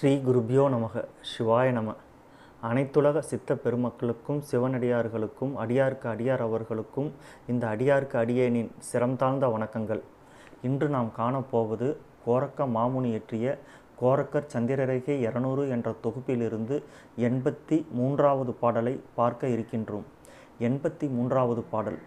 ஸ்ரீ குருபியோ நமக சிவாய நம அனைத்துலக சித்த பெருமக்களுக்கும் சிவனடியார்களுக்கும் அடியார்க்கு அடியார் அவர்களுக்கும் இந்த அடியார்க்கு அடியேனின் சிறந்தாழ்ந்த வணக்கங்கள் இன்று நாம் காணப்போவது கோரக்க மாமுனி இயற்றிய கோரக்கர் சந்திரரேகை இருநூறு என்ற தொகுப்பிலிருந்து எண்பத்தி மூன்றாவது பாடலை பார்க்க இருக்கின்றோம் எண்பத்தி மூன்றாவது பாடல்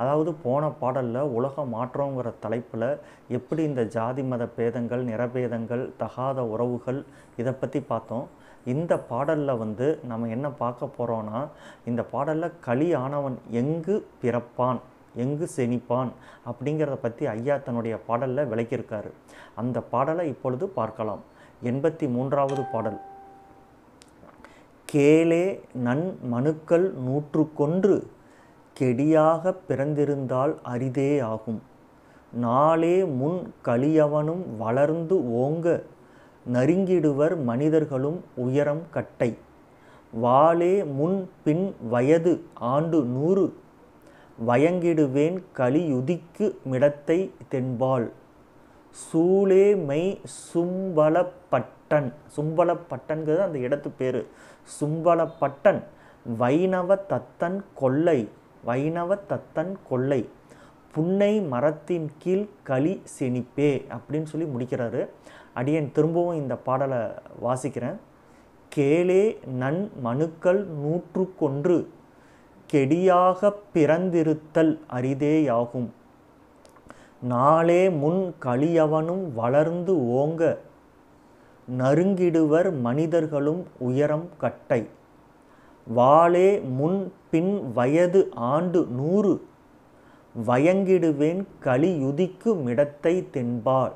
அதாவது போன பாடலில் உலக மாற்றங்கிற தலைப்பில் எப்படி இந்த ஜாதி மத பேதங்கள் நிறபேதங்கள் தகாத உறவுகள் இதை பற்றி பார்த்தோம் இந்த பாடலில் வந்து நம்ம என்ன பார்க்க போகிறோன்னா இந்த பாடலில் களி ஆனவன் எங்கு பிறப்பான் எங்கு செணிப்பான் அப்படிங்கிறத பற்றி ஐயா தன்னுடைய பாடலில் விளக்கியிருக்காரு அந்த பாடலை இப்பொழுது பார்க்கலாம் எண்பத்தி மூன்றாவது பாடல் கேளே நன் மனுக்கள் நூற்றுக்கொன்று கெடியாக பிறந்திருந்தால் அரிதே ஆகும் நாளே முன் கலியவனும் வளர்ந்து ஓங்க நறுங்கிடுவர் மனிதர்களும் உயரம் கட்டை வாளே முன் பின் வயது ஆண்டு நூறு வயங்கிடுவேன் கலியுதிக்கு மிடத்தை தென்பால் சூளே மெய் சும்பலப்பட்டன் சும்பலப்பட்டன்கிறது அந்த இடத்து பேர் சும்பலப்பட்டன் வைணவ தத்தன் கொள்ளை வைணவ தத்தன் கொள்ளை புன்னை மரத்தின் கீழ் களி செனிப்பே அப்படின்னு சொல்லி முடிக்கிறாரு அடியன் திரும்பவும் இந்த பாடலை வாசிக்கிறேன் கேளே நன் மனுக்கள் நூற்றுக்கொன்று கெடியாக பிறந்திருத்தல் அரிதேயாகும் நாளே முன் களியவனும் வளர்ந்து ஓங்க நறுங்கிடுவர் மனிதர்களும் உயரம் கட்டை வாளே முன் பின் வயது ஆண்டு நூறு வயங்கிடுவேன் கலியுதிக்கு மிடத்தை தென்பாள்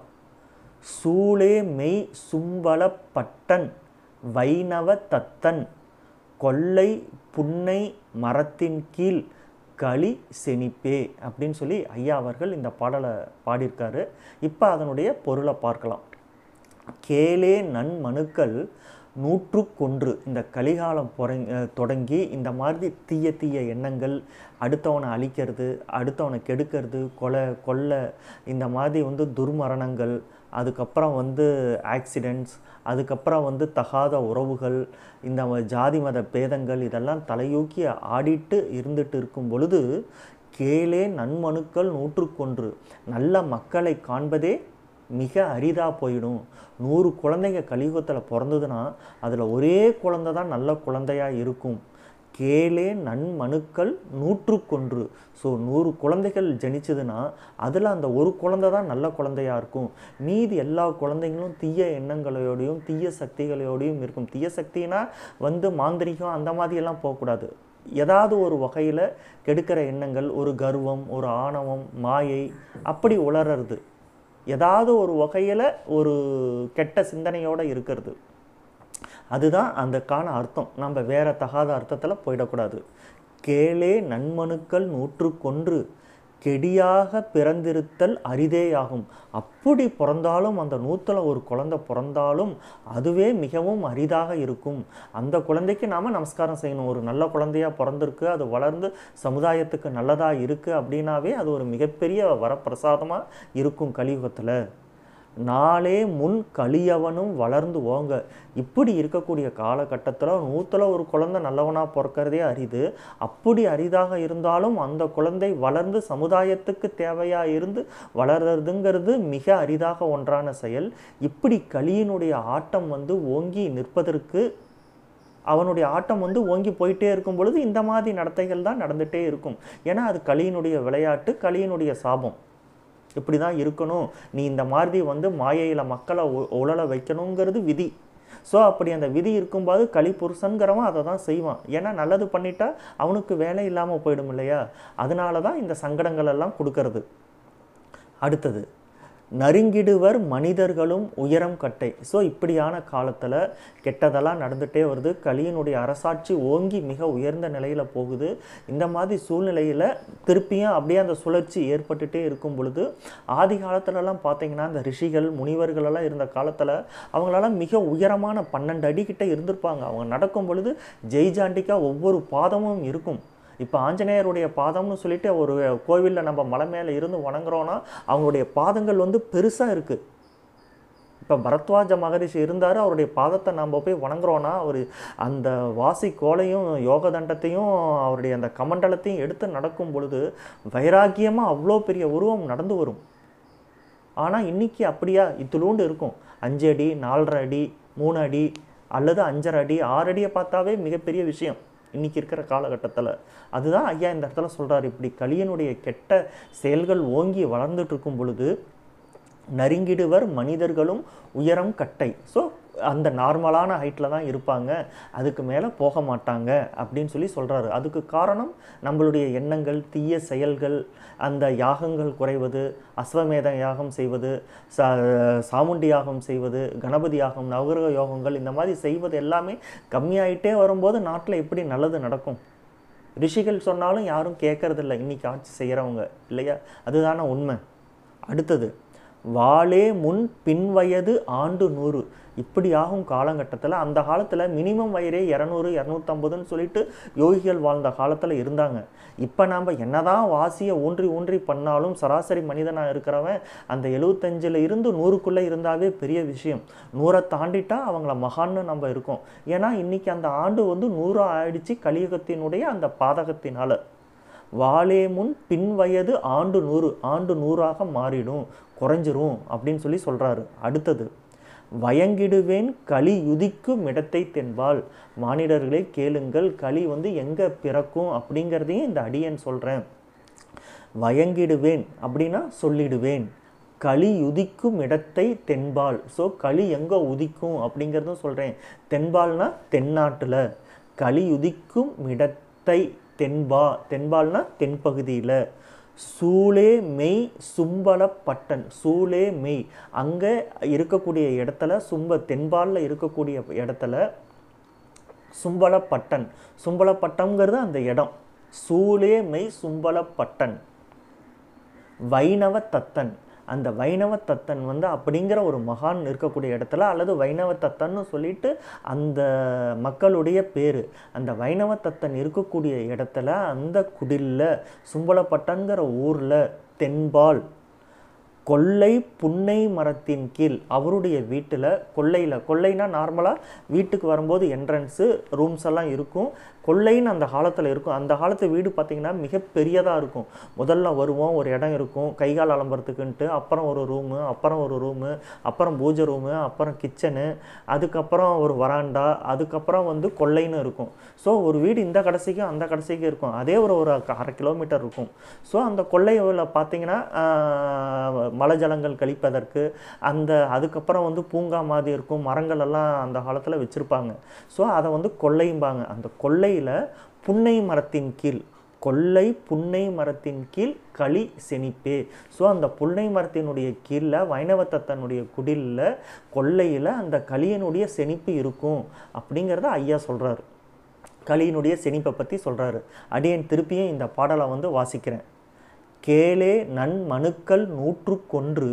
சூளே மெய் சும்பளப்பட்டன் வைணவ தத்தன் கொள்ளை புன்னை மரத்தின் கீழ் களி செனிப்பே அப்படின்னு சொல்லி ஐயா அவர்கள் இந்த பாடலை பாடியிருக்காரு இப்போ அதனுடைய பொருளை பார்க்கலாம் கேளே நன்மனுக்கள் நூற்றுக்கொன்று இந்த கலிகாலம் தொடங்கி இந்த மாதிரி தீய தீய எண்ணங்கள் அடுத்தவனை அழிக்கிறது அடுத்தவனை கெடுக்கிறது கொலை கொள்ளை இந்த மாதிரி வந்து துர்மரணங்கள் அதுக்கப்புறம் வந்து ஆக்சிடெண்ட்ஸ் அதுக்கப்புறம் வந்து தகாத உறவுகள் இந்த ஜாதி மத பேதங்கள் இதெல்லாம் தலையூக்கி ஆடிட்டு இருந்துட்டு இருக்கும் பொழுது கேளே நன்மனுக்கள் நூற்றுக்கொன்று நல்ல மக்களை காண்பதே மிக அரிதாக போயிடும் நூறு குழந்தைங்க கலியுகத்தில் பிறந்ததுன்னா அதில் ஒரே குழந்தை தான் நல்ல குழந்தையாக இருக்கும் கேளே நன்மனுக்கள் நூற்றுக்கொன்று ஸோ நூறு குழந்தைகள் ஜனிச்சதுன்னா அதில் அந்த ஒரு குழந்தை தான் நல்ல குழந்தையாக இருக்கும் மீதி எல்லா குழந்தைங்களும் தீய எண்ணங்களோடையும் தீய சக்திகளோடையும் இருக்கும் தீய சக்தினா வந்து மாந்திரிகம் அந்த மாதிரியெல்லாம் போகக்கூடாது ஏதாவது ஒரு வகையில் கெடுக்கிற எண்ணங்கள் ஒரு கர்வம் ஒரு ஆணவம் மாயை அப்படி உளறது ஏதாவது ஒரு வகையில் ஒரு கெட்ட சிந்தனையோடு இருக்கிறது அதுதான் அந்த கால அர்த்தம் நம்ம வேறு தகாத அர்த்தத்தில் போயிடக்கூடாது கேளே நன்மனுக்கள் நூற்றுக்கொன்று கெடியாக பிறந்திருத்தல் அரிதேயாகும் அப்படி பிறந்தாலும் அந்த நூற்றில் ஒரு குழந்தை பிறந்தாலும் அதுவே மிகவும் அரிதாக இருக்கும் அந்த குழந்தைக்கு நாம் நமஸ்காரம் செய்யணும் ஒரு நல்ல குழந்தையாக பிறந்திருக்கு அது வளர்ந்து சமுதாயத்துக்கு நல்லதாக இருக்குது அப்படின்னாவே அது ஒரு மிகப்பெரிய வரப்பிரசாதமாக இருக்கும் கலியுகத்தில் நாளே முன் கழியவனும் வளர்ந்து ஓங்க இப்படி இருக்கக்கூடிய காலகட்டத்தில் நூற்றில் ஒரு குழந்தை நல்லவனாக பிறக்கிறதே அரிது அப்படி அரிதாக இருந்தாலும் அந்த குழந்தை வளர்ந்து சமுதாயத்துக்கு தேவையாக இருந்து வளர்றதுங்கிறது மிக அரிதாக ஒன்றான செயல் இப்படி களியினுடைய ஆட்டம் வந்து ஓங்கி நிற்பதற்கு அவனுடைய ஆட்டம் வந்து ஓங்கி போயிட்டே இருக்கும் பொழுது இந்த மாதிரி நடத்தைகள் தான் நடந்துகிட்டே இருக்கும் ஏன்னா அது களியினுடைய விளையாட்டு களியினுடைய சாபம் இப்படி தான் இருக்கணும் நீ இந்த மாதிரி வந்து மாயையில் மக்களை உழல வைக்கணுங்கிறது விதி ஸோ அப்படி அந்த விதி இருக்கும்போது கலிபுருஷனுங்கிறவன் அதை தான் செய்வான் ஏன்னா நல்லது பண்ணிட்டா அவனுக்கு வேலை இல்லாமல் போயிடும் இல்லையா அதனால தான் இந்த சங்கடங்கள் எல்லாம் கொடுக்கறது அடுத்தது நறுங்கிடுவர் மனிதர்களும் உயரம் கட்டை ஸோ இப்படியான காலத்தில் கெட்டதெல்லாம் நடந்துகிட்டே வருது கலியினுடைய அரசாட்சி ஓங்கி மிக உயர்ந்த நிலையில் போகுது இந்த மாதிரி சூழ்நிலையில் திருப்பியும் அப்படியே அந்த சுழற்சி ஏற்பட்டுகிட்டே இருக்கும் பொழுது ஆதி காலத்துலலாம் பார்த்திங்கன்னா அந்த ரிஷிகள் முனிவர்களெல்லாம் இருந்த காலத்தில் அவங்களெல்லாம் மிக உயரமான பன்னெண்டு அடிக்கிட்ட இருந்திருப்பாங்க அவங்க நடக்கும் பொழுது ஜெய்ஜாண்டிக்காக ஒவ்வொரு பாதமும் இருக்கும் இப்போ ஆஞ்சநேயருடைய பாதம்னு சொல்லிட்டு ஒரு கோவிலில் நம்ம மலை மேலே இருந்து வணங்குறோன்னா அவங்களுடைய பாதங்கள் வந்து பெருசாக இருக்குது இப்போ பரத்வாஜ மகரிஷி இருந்தார் அவருடைய பாதத்தை நாம் போய் வணங்குறோன்னா அவர் அந்த வாசி கோலையும் யோக தண்டத்தையும் அவருடைய அந்த கமண்டலத்தையும் எடுத்து நடக்கும் பொழுது வைராக்கியமாக அவ்வளோ பெரிய உருவம் நடந்து வரும் ஆனால் இன்றைக்கி அப்படியா இத்துலூண்டு இருக்கும் அஞ்சு அடி நாலரை அடி மூணு அடி அல்லது அஞ்சரை அடி ஆறு அடியை பார்த்தாவே மிகப்பெரிய விஷயம் இன்றைக்கி இருக்கிற காலகட்டத்தில் அதுதான் ஐயா இந்த இடத்துல சொல்கிறார் இப்படி கலியனுடைய கெட்ட செயல்கள் ஓங்கி வளர்ந்துட்டு இருக்கும் பொழுது நறுங்கிடுவர் மனிதர்களும் உயரம் கட்டை ஸோ அந்த நார்மலான ஹைட்டில் தான் இருப்பாங்க அதுக்கு மேலே போக மாட்டாங்க அப்படின்னு சொல்லி சொல்கிறாரு அதுக்கு காரணம் நம்மளுடைய எண்ணங்கள் தீய செயல்கள் அந்த யாகங்கள் குறைவது அஸ்வமேத யாகம் செய்வது சா சாமுண்டி யாகம் செய்வது கணபதி யாகம் நவகிரக யோகங்கள் இந்த மாதிரி செய்வது எல்லாமே கம்மியாயிட்டே வரும்போது நாட்டில் எப்படி நல்லது நடக்கும் ரிஷிகள் சொன்னாலும் யாரும் கேட்கறதில்ல இன்றைக்கி ஆட்சி செய்கிறவங்க இல்லையா அதுதான உண்மை அடுத்தது வாழே முன் பின் வயது ஆண்டு நூறு இப்படி ஆகும் காலகட்டத்தில் அந்த காலத்தில் மினிமம் வயரே இரநூறு இரநூத்தம்பதுன்னு சொல்லிட்டு யோகிகள் வாழ்ந்த காலத்தில் இருந்தாங்க இப்போ நாம் என்னதான் வாசியை ஊன்றி ஊன்றி பண்ணாலும் சராசரி மனிதனாக இருக்கிறவன் அந்த எழுவத்தஞ்சில் இருந்து நூறுக்குள்ளே இருந்தாவே பெரிய விஷயம் நூறை தாண்டிட்டா அவங்கள மகான்னு நம்ம இருக்கோம் ஏன்னா இன்றைக்கி அந்த ஆண்டு வந்து நூறு ஆயிடுச்சு கலியுகத்தினுடைய அந்த பாதகத்தினால் வாலே முன் பின் வயது ஆண்டு நூறு ஆண்டு நூறாக மாறிடும் குறைஞ்சிரும் அப்படின்னு சொல்லி சொல்கிறாரு அடுத்தது வயங்கிடுவேன் களி யுதிக்கும் இடத்தை தென்பால் மானிடர்களை கேளுங்கள் களி வந்து எங்கே பிறக்கும் அப்படிங்கிறதையும் இந்த அடியன் சொல்கிறேன் வயங்கிடுவேன் அப்படின்னா சொல்லிடுவேன் களி உதிக்கும் இடத்தை தென்பால் ஸோ களி எங்கே உதிக்கும் அப்படிங்கிறதும் சொல்கிறேன் தென்பால்னா தென்னாட்டில் களி உதிக்கும் இடத்தை தென்பா தென்பால்னா தென்பகுதியில் சூளே மெய் சும்பலப்பட்டன் சூளே மெய் அங்கே இருக்கக்கூடிய இடத்துல சும்ப தென்பாலில் இருக்கக்கூடிய இடத்துல சும்பலப்பட்டன் சும்பலப்பட்டம்ங்கிறது அந்த இடம் சூளே மெய் சும்பலப்பட்டன் வைணவ தத்தன் அந்த வைணவ தத்தன் வந்து அப்படிங்கிற ஒரு மகான் இருக்கக்கூடிய இடத்துல அல்லது வைணவ தத்தன்னு சொல்லிட்டு அந்த மக்களுடைய பேர் அந்த வைணவ தத்தன் இருக்கக்கூடிய இடத்துல அந்த குடில்ல சும்பலப்பட்டங்கிற ஊரில் தென்பால் கொல்லை புன்னை மரத்தின் கீழ் அவருடைய வீட்டில் கொள்ளையில் கொள்ளைனா நார்மலாக வீட்டுக்கு வரும்போது என்ட்ரன்ஸு ரூம்ஸ் எல்லாம் இருக்கும் கொள்ளைன்னு அந்த காலத்தில் இருக்கும் அந்த காலத்து வீடு பார்த்திங்கன்னா மிகப்பெரியதாக இருக்கும் முதல்ல வருவோம் ஒரு இடம் இருக்கும் கைகால் அலம்புறதுக்குன்ட்டு அப்புறம் ஒரு ரூமு அப்புறம் ஒரு ரூமு அப்புறம் பூஜை ரூமு அப்புறம் கிச்சனு அதுக்கப்புறம் ஒரு வராண்டா அதுக்கப்புறம் வந்து கொள்ளைன்னு இருக்கும் ஸோ ஒரு வீடு இந்த கடைசிக்கும் அந்த கடைசிக்கும் இருக்கும் அதே ஒரு ஒரு அரை கிலோமீட்டர் இருக்கும் ஸோ அந்த கொள்ளையில் பார்த்தீங்கன்னா மலை ஜலங்கள் கழிப்பதற்கு அந்த அதுக்கப்புறம் வந்து பூங்கா மாதிரி இருக்கும் மரங்கள் எல்லாம் அந்த காலத்தில் வச்சுருப்பாங்க ஸோ அதை வந்து கொள்ளையும்பாங்க அந்த கொள்ளை கொல்லையில் புன்னை மரத்தின் கீழ் கொல்லை புன்னை மரத்தின் கீழ் களி செனிப்பே ஸோ அந்த புன்னை மரத்தினுடைய கீழே வைணவ தத்தனுடைய குடிலில் கொல்லையில் அந்த களியினுடைய செனிப்பு இருக்கும் அப்படிங்கிறத ஐயா சொல்கிறாரு களியினுடைய செனிப்பை பற்றி சொல்கிறாரு அடியன் திருப்பியும் இந்த பாடலை வந்து வாசிக்கிறேன் கேளே நன் மனுக்கள் நூற்றுக்கொன்று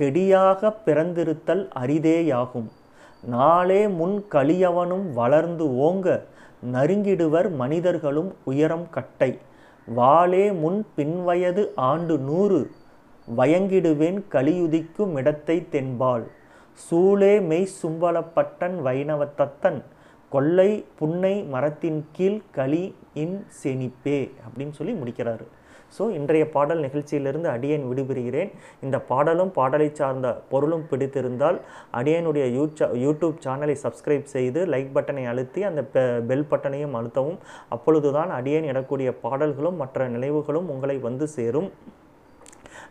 கெடியாக பிறந்திருத்தல் அரிதேயாகும் நாளே முன் கழியவனும் வளர்ந்து ஓங்க நறுங்கிடுவர் மனிதர்களும் உயரம் கட்டை வாளே முன் பின்வயது ஆண்டு நூறு வயங்கிடுவேன் கலியுதிக்கும் இடத்தை தென்பால் சூளே மெய் சும்பலப்பட்டன் வைணவத்தத்தன் கொள்ளை புன்னை மரத்தின் கீழ் களி இன் செனிப்பே அப்படின்னு சொல்லி முடிக்கிறாரு ஸோ இன்றைய பாடல் நிகழ்ச்சியிலிருந்து அடியேன் விடுபெறுகிறேன் இந்த பாடலும் பாடலை சார்ந்த பொருளும் பிடித்திருந்தால் அடியனுடைய யூடியூப் சேனலை சப்ஸ்கிரைப் செய்து லைக் பட்டனை அழுத்தி அந்த பெல் பட்டனையும் அழுத்தவும் அப்பொழுதுதான் அடியேன் இடக்கூடிய பாடல்களும் மற்ற நினைவுகளும் உங்களை வந்து சேரும்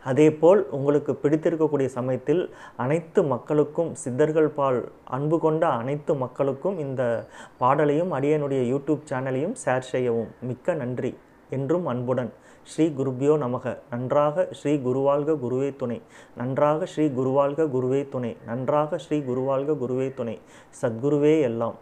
அதேபோல் உங்களுக்கு பிடித்திருக்கக்கூடிய சமயத்தில் அனைத்து மக்களுக்கும் சித்தர்கள் பால் அன்பு கொண்ட அனைத்து மக்களுக்கும் இந்த பாடலையும் அடியனுடைய யூடியூப் சேனலையும் ஷேர் செய்யவும் மிக்க நன்றி என்றும் அன்புடன் ஸ்ரீ குருபியோ நமக நன்றாக ஸ்ரீ குருவாழ்க குருவே துணை நன்றாக ஸ்ரீ குருவாழ்க குருவே துணை நன்றாக ஸ்ரீ குருவாழ்க குருவே துணை சத்குருவே எல்லாம்